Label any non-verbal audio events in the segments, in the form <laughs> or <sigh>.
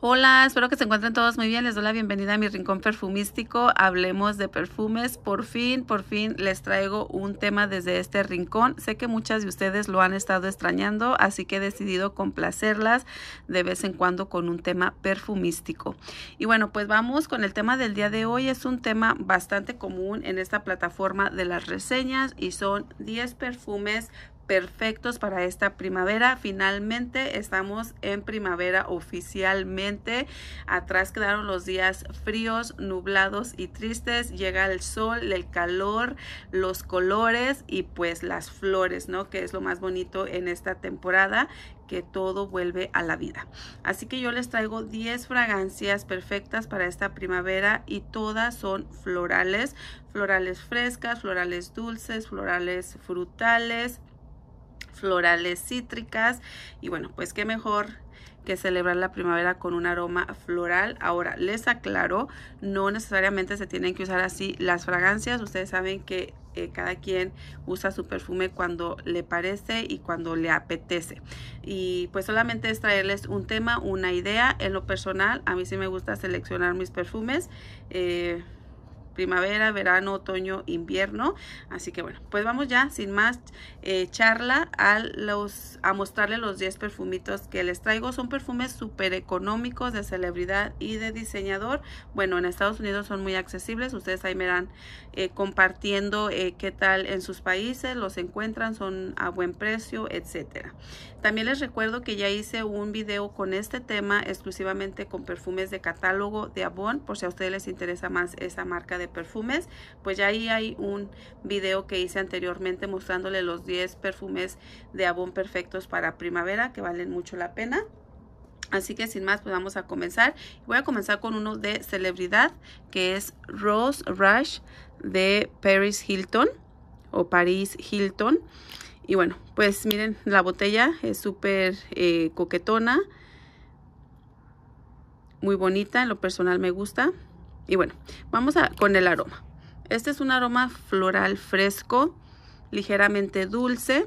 Hola, espero que se encuentren todos muy bien. Les doy la bienvenida a mi rincón perfumístico. Hablemos de perfumes. Por fin, por fin les traigo un tema desde este rincón. Sé que muchas de ustedes lo han estado extrañando, así que he decidido complacerlas de vez en cuando con un tema perfumístico. Y bueno, pues vamos con el tema del día de hoy. Es un tema bastante común en esta plataforma de las reseñas y son 10 perfumes perfectos para esta primavera. Finalmente estamos en primavera oficialmente. Atrás quedaron los días fríos, nublados y tristes. Llega el sol, el calor, los colores y pues las flores, ¿no? Que es lo más bonito en esta temporada que todo vuelve a la vida. Así que yo les traigo 10 fragancias perfectas para esta primavera y todas son florales, florales frescas, florales dulces, florales frutales, florales cítricas y bueno, pues qué mejor que celebrar la primavera con un aroma floral. Ahora, les aclaro, no necesariamente se tienen que usar así las fragancias. Ustedes saben que eh, cada quien usa su perfume cuando le parece y cuando le apetece. Y pues solamente es traerles un tema, una idea. En lo personal, a mí sí me gusta seleccionar mis perfumes. Eh, primavera, verano, otoño, invierno. Así que bueno, pues vamos ya sin más eh, charla a, los, a mostrarles los 10 perfumitos que les traigo. Son perfumes súper económicos de celebridad y de diseñador. Bueno, en Estados Unidos son muy accesibles. Ustedes ahí me dan eh, compartiendo eh, qué tal en sus países, los encuentran, son a buen precio, etcétera. También les recuerdo que ya hice un video con este tema exclusivamente con perfumes de catálogo de Avon, por si a ustedes les interesa más esa marca de perfumes, pues ya ahí hay un vídeo que hice anteriormente mostrándole los 10 perfumes de Avon perfectos para primavera que valen mucho la pena. Así que sin más, pues vamos a comenzar. Voy a comenzar con uno de celebridad, que es Rose Rush de Paris Hilton o Paris Hilton. Y bueno, pues miren, la botella es súper eh, coquetona, muy bonita, en lo personal me gusta. Y bueno, vamos a, con el aroma. Este es un aroma floral fresco, ligeramente dulce,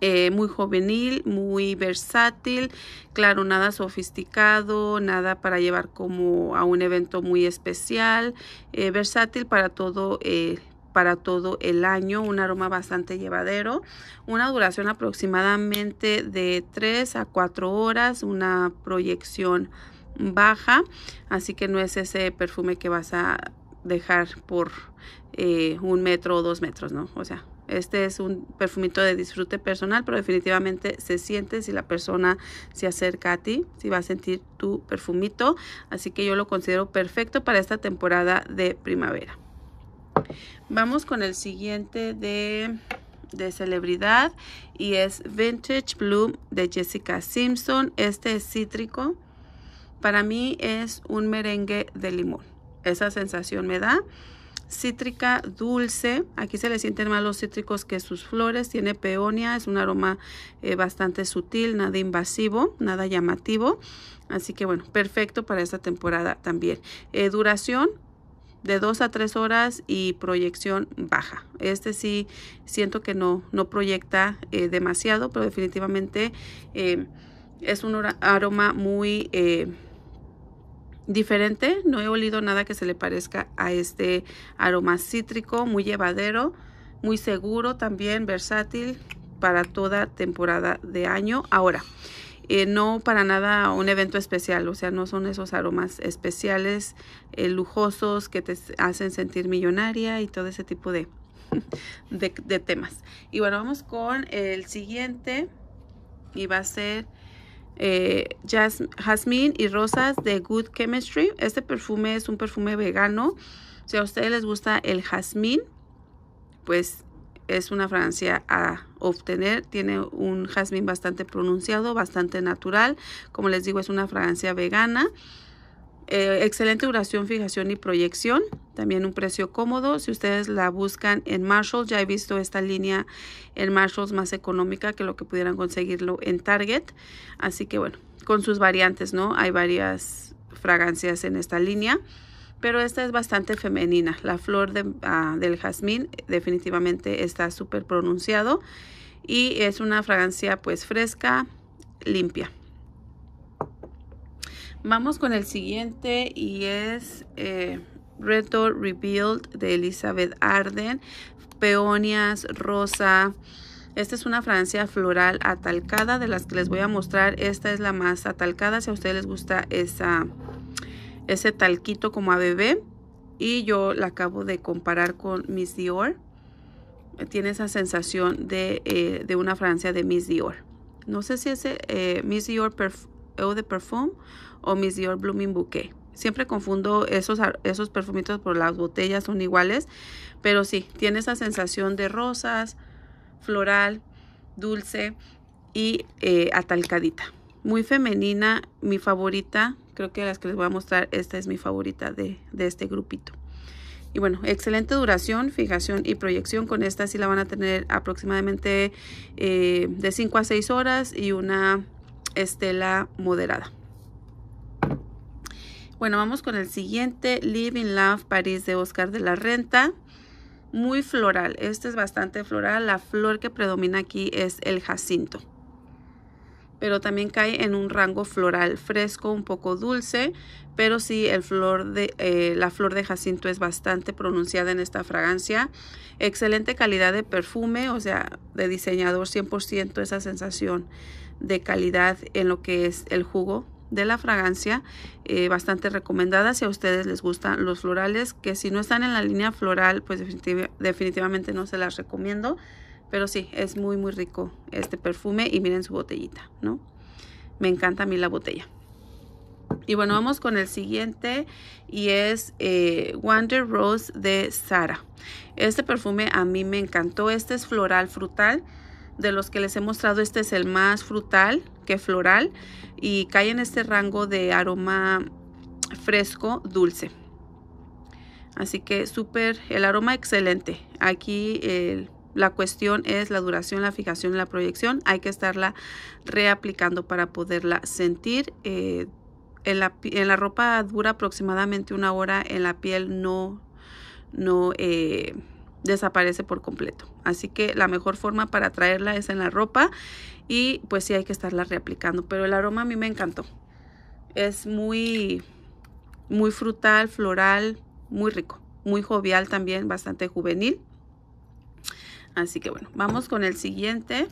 eh, muy juvenil, muy versátil. Claro, nada sofisticado, nada para llevar como a un evento muy especial. Eh, versátil para todo eh, para todo el año, un aroma bastante llevadero, una duración aproximadamente de 3 a 4 horas, una proyección baja, así que no es ese perfume que vas a dejar por eh, un metro o dos metros, ¿no? O sea, este es un perfumito de disfrute personal, pero definitivamente se siente si la persona se acerca a ti, si va a sentir tu perfumito. Así que yo lo considero perfecto para esta temporada de primavera. Vamos con el siguiente de, de celebridad y es Vintage Bloom de Jessica Simpson. Este es cítrico para mí es un merengue de limón. Esa sensación me da. Cítrica dulce. Aquí se le sienten más los cítricos que sus flores. Tiene peonia. Es un aroma eh, bastante sutil, nada invasivo, nada llamativo. Así que bueno, perfecto para esta temporada también. Eh, duración de 2 a 3 horas y proyección baja. Este sí siento que no, no proyecta eh, demasiado, pero definitivamente es un aroma muy diferente. No he olido nada que se le parezca a este aroma cítrico, muy llevadero, muy seguro también, versátil para toda temporada de año. Ahora, eh, no para nada un evento especial, o sea, no son esos aromas especiales, eh, lujosos, que te hacen sentir millonaria y todo ese tipo de, <laughs> de, de temas. Y bueno, vamos con el siguiente y va a ser eh, Jazmín y Rosas de Good Chemistry. Este perfume es un perfume vegano. Si a ustedes les gusta el jazmín, pues es una fragancia a obtener. Tiene un jazmín bastante pronunciado, bastante natural. Como les digo, es una fragancia vegana. Eh, excelente duración, fijación y proyección. También un precio cómodo. Si ustedes la buscan en Marshalls, ya he visto esta línea en Marshalls más económica que lo que pudieran conseguirlo en Target. Así que bueno, con sus variantes, ¿no? Hay varias fragancias en esta línea. Pero esta es bastante femenina. La flor de, ah, del jazmín definitivamente está súper pronunciado. Y es una fragancia pues fresca, limpia. Vamos con el siguiente y es eh, Reto Rebuild de Elizabeth Arden. Peonias, rosa. Esta es una francia floral atalcada de las que les voy a mostrar. Esta es la más atalcada si a ustedes les gusta ese talquito como a bebé. Y yo la acabo de comparar con Miss Dior. Tiene esa sensación de, eh, una francia de Miss Dior. No sé si es eh, Miss Dior Perfume. Eau de Perfume o Miss Dior Blooming Bouquet. Siempre confundo esos, esos perfumitos por las botellas, son iguales. Pero sí, tiene esa sensación de rosas, floral, dulce y eh, atalcadita. Muy femenina, mi favorita. Creo que las que les voy a mostrar, esta es mi favorita de, este grupito. Y bueno, excelente duración, fijación y proyección. Con esta sí la van a tener aproximadamente eh, de 5 a 6 horas y una estela moderada. Bueno, vamos con el siguiente, Living Love París de Oscar de la Renta. Muy floral, este es bastante floral, la flor que predomina aquí es el jacinto. Pero también cae en un rango floral fresco, un poco dulce, pero sí el flor de, eh, la flor de jacinto es bastante pronunciada en esta fragancia. Excelente calidad de perfume, o sea, de diseñador 100% esa sensación de calidad en lo que es el jugo de la fragancia eh, bastante recomendada si a ustedes les gustan los florales que si no están en la línea floral pues definitivamente no se las recomiendo pero sí es muy muy rico este perfume y miren su botellita no me encanta a mí la botella y bueno vamos con el siguiente y es eh, Wonder Rose de Sara este perfume a mí me encantó este es floral frutal de los que les he mostrado, este es el más frutal que floral y cae en este rango de aroma fresco dulce. Así que súper, el aroma excelente. Aquí la cuestión es la duración, la fijación y la proyección. Hay que estarla reaplicando para poderla sentir. Eh, en, la, la, ropa dura aproximadamente una hora, en la piel no, no eh, desaparece por completo. Así que la mejor forma para traerla es en la ropa y pues sí hay que estarla reaplicando. Pero el aroma a mí me encantó. Es muy, muy frutal, floral, muy rico, muy jovial también, bastante juvenil. Así que bueno, vamos con el siguiente.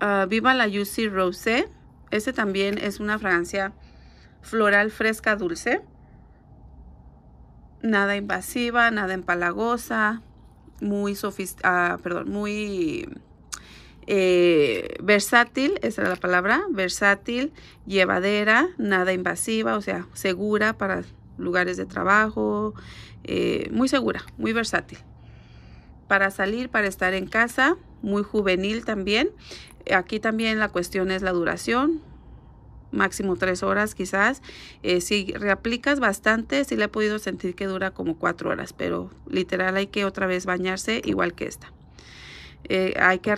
Ah, Viva la Juicy Rose Este también es una fragancia floral fresca dulce nada invasiva, nada empalagosa, muy, ah, perdón, muy eh, versátil, esa era la palabra, versátil, llevadera, nada invasiva, o sea, segura para lugares de trabajo, eh, muy segura, muy versátil. Para salir, para estar en casa, muy juvenil también. Aquí también la cuestión es la duración, máximo tres horas quizás. Eh, si reaplicas bastante, sí le he podido sentir que dura como cuatro horas, pero literal hay que otra vez bañarse igual que esta. Eh, hay que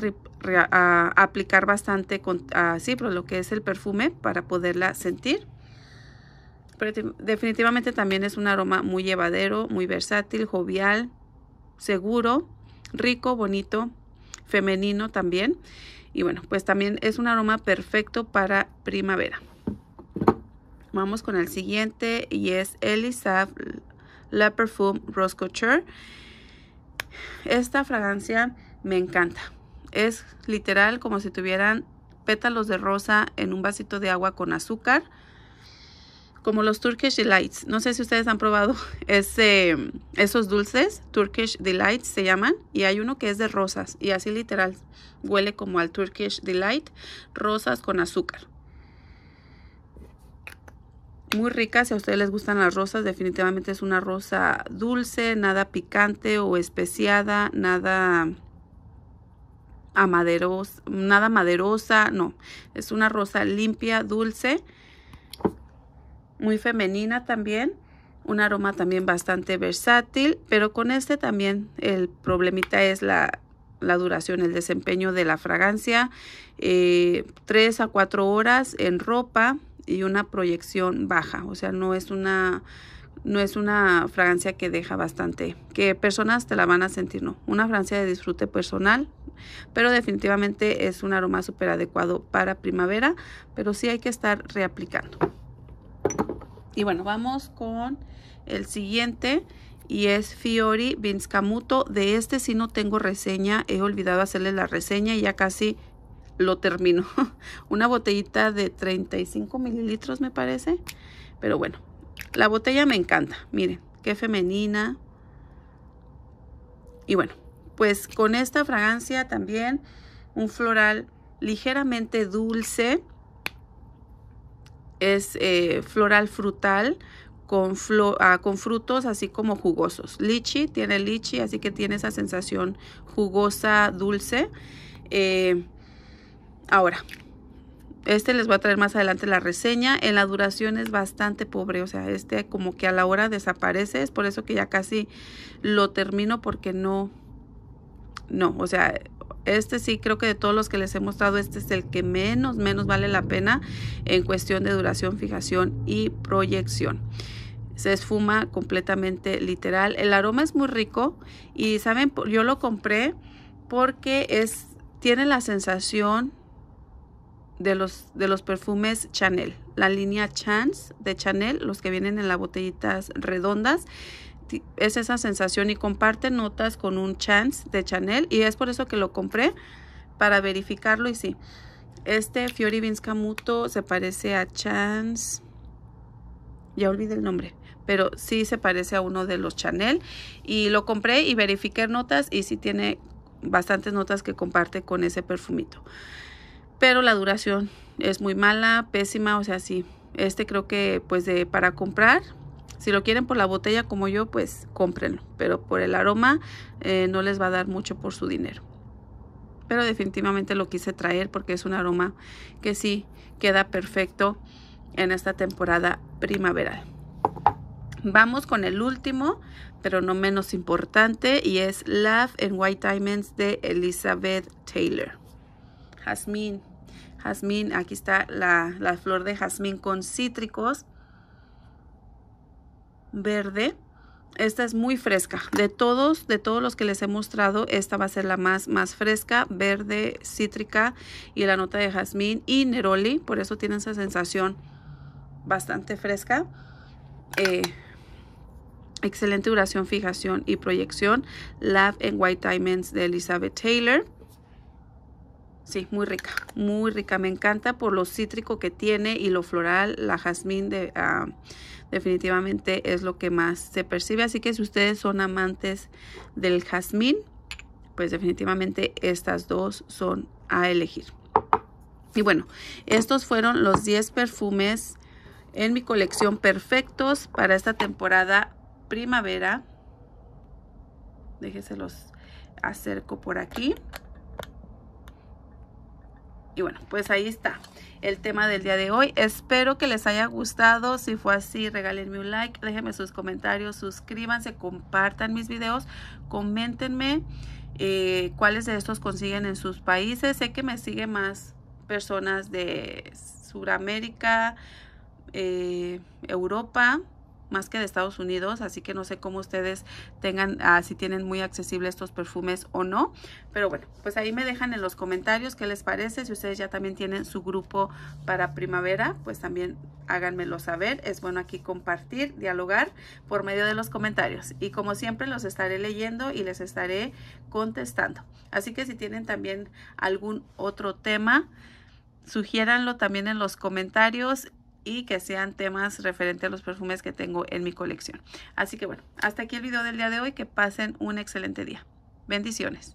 aplicar bastante con por pero lo que es el perfume para poderla sentir. definitivamente también es un aroma muy llevadero, muy versátil, jovial, seguro, rico, bonito, femenino también. Y bueno, pues también es un aroma perfecto para primavera. Vamos con el siguiente y es Elizabeth La Perfume Rose Couture. Esta fragancia me encanta. Es literal como si tuvieran pétalos de rosa en un vasito de agua con azúcar. Como los Turkish Delights. No sé si ustedes han probado <laughs> ese, esos dulces. Turkish Delights se llaman. Y hay uno que es de rosas. Y así literal huele como al Turkish Delight. Rosas con azúcar muy rica. Si a ustedes les gustan las rosas, definitivamente es una rosa dulce, nada picante o especiada, nada amaderosa nada maderosa, no. Es una rosa limpia, dulce, muy femenina también. Un aroma también bastante versátil, pero con este también el problemita es la, la duración, el desempeño de la fragancia. Eh, tres 3 a 4 horas en ropa y una proyección baja, o sea, no es una no es una fragancia que deja bastante, que personas te la van a sentir, no, una fragancia de disfrute personal, pero definitivamente es un aroma súper adecuado para primavera, pero sí hay que estar reaplicando. Y bueno, vamos con el siguiente y es Fiori Vinscamuto. De este sí no tengo reseña, he olvidado hacerle la reseña y ya casi lo termino. <laughs> Una botellita de 35 mililitros me parece. Pero bueno, la botella me encanta. Miren, qué femenina. Y bueno, pues con esta fragancia también un floral ligeramente dulce. Es eh, floral frutal con, ah, con frutos así como jugosos. Lichi, tiene lichi, así que tiene esa sensación jugosa, dulce. Eh, Ahora, este les voy a traer más adelante la reseña. En la duración es bastante pobre, o sea, este como que a la hora desaparece. Es por eso que ya casi lo termino porque no, no, o sea, este sí creo que de todos los que les he mostrado, este es el que menos, menos vale la pena en cuestión de duración, fijación y proyección se esfuma completamente literal. El aroma es muy rico y saben, yo lo compré porque es tiene la sensación de los, de los perfumes Chanel. La línea Chance de Chanel, los que vienen en las botellitas redondas. Es esa sensación y comparte notas con un Chance de Chanel. Y es por eso que lo compré, para verificarlo. Y sí, este Fiori Muto se parece a Chance. Ya olvidé el nombre pero sí se parece a uno de los Chanel y lo compré y verifiqué notas y sí tiene bastantes notas que comparte con ese perfumito pero la duración es muy mala, pésima, o sea, sí. Este creo que pues para comprar, si lo quieren por la botella como yo, pues cómprenlo, pero por el aroma eh, no les va a dar mucho por su dinero. Pero definitivamente lo quise traer porque es un aroma que sí queda perfecto en esta temporada primaveral. Vamos con el último, pero no menos importante, y es Love and White Diamonds de Elizabeth Taylor. Jazmín jazmín, aquí está la, flor de jazmín con cítricos verde. Esta es muy fresca. De todos, de todos los que les he mostrado, esta va a ser la más, más fresca, verde, cítrica y la nota de jazmín y neroli. Por eso tiene esa sensación bastante fresca. Eh, excelente duración, fijación y proyección. Love and White Diamonds de Elizabeth Taylor. Sí, muy rica, muy rica. Me encanta por lo cítrico que tiene y lo floral. La jazmín de, ah, definitivamente es lo que más se percibe. Así que si ustedes son amantes del jazmín, pues definitivamente estas dos son a elegir. Y bueno, estos fueron los 10 perfumes en mi colección perfectos para esta temporada primavera. Déjese los acerco por aquí. Y bueno, pues ahí está el tema del día de hoy. Espero que les haya gustado. Si fue así, regálenme un like, déjenme sus comentarios, suscríbanse, compartan mis videos, coméntenme eh, cuáles de estos consiguen en sus países. Sé que me siguen más personas de Sudamérica, eh, Europa más que de Estados Unidos, así que no sé cómo ustedes tengan, ah, si tienen muy accesible estos perfumes o no. Pero bueno, pues ahí me dejan en los comentarios qué les parece. Si ustedes ya también tienen su grupo para primavera, pues también háganmelo saber. Es bueno aquí compartir, dialogar por medio de los comentarios. Y como siempre los estaré leyendo y les estaré contestando. Así que si tienen también algún otro tema, sugiéranlo también en los comentarios y que sean temas referentes a los perfumes que tengo en mi colección. Así que bueno, hasta aquí el video del día de hoy. Que pasen un excelente día. Bendiciones.